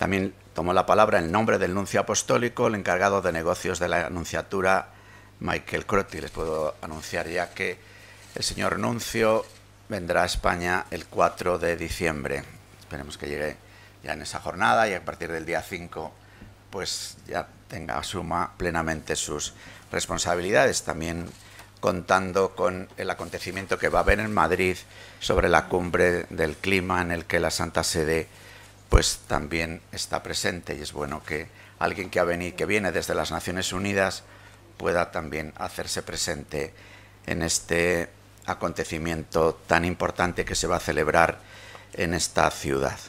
También tomó la palabra en nombre del nuncio apostólico, el encargado de negocios de la Anunciatura, Michael Crotty. Les puedo anunciar ya que el señor nuncio vendrá a España el 4 de diciembre. Esperemos que llegue ya en esa jornada y a partir del día 5 pues ya tenga, asuma plenamente sus responsabilidades. También contando con el acontecimiento que va a haber en Madrid sobre la cumbre del clima en el que la Santa Sede pues también está presente y es bueno que alguien que, ha venido, que viene desde las Naciones Unidas pueda también hacerse presente en este acontecimiento tan importante que se va a celebrar en esta ciudad.